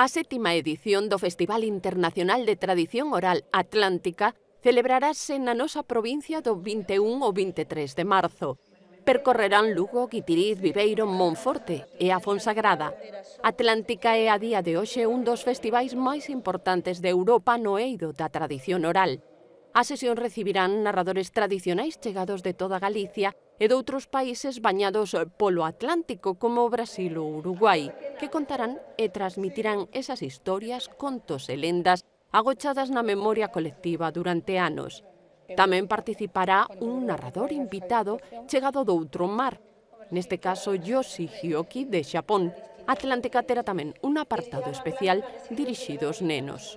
A sétima edición do Festival Internacional de Tradición Oral Atlántica celebrarase na nosa provincia do 21 ao 23 de marzo. Percorrerán Lugo, Guitiriz, Viveiro, Monforte e a Fonsagrada. Atlántica é a día de hoxe un dos festivais máis importantes de Europa no eido da tradición oral. A sesión recibirán narradores tradicionais chegados de toda Galicia e doutros países bañados polo Atlántico como Brasil ou Uruguai que contarán e transmitirán esas historias, contos e lendas agochadas na memoria colectiva durante anos. Tamén participará un narrador invitado chegado do outro mar, neste caso Yoshi Hioki de Xapón. Atlántica terá tamén un apartado especial dirixido aos nenos.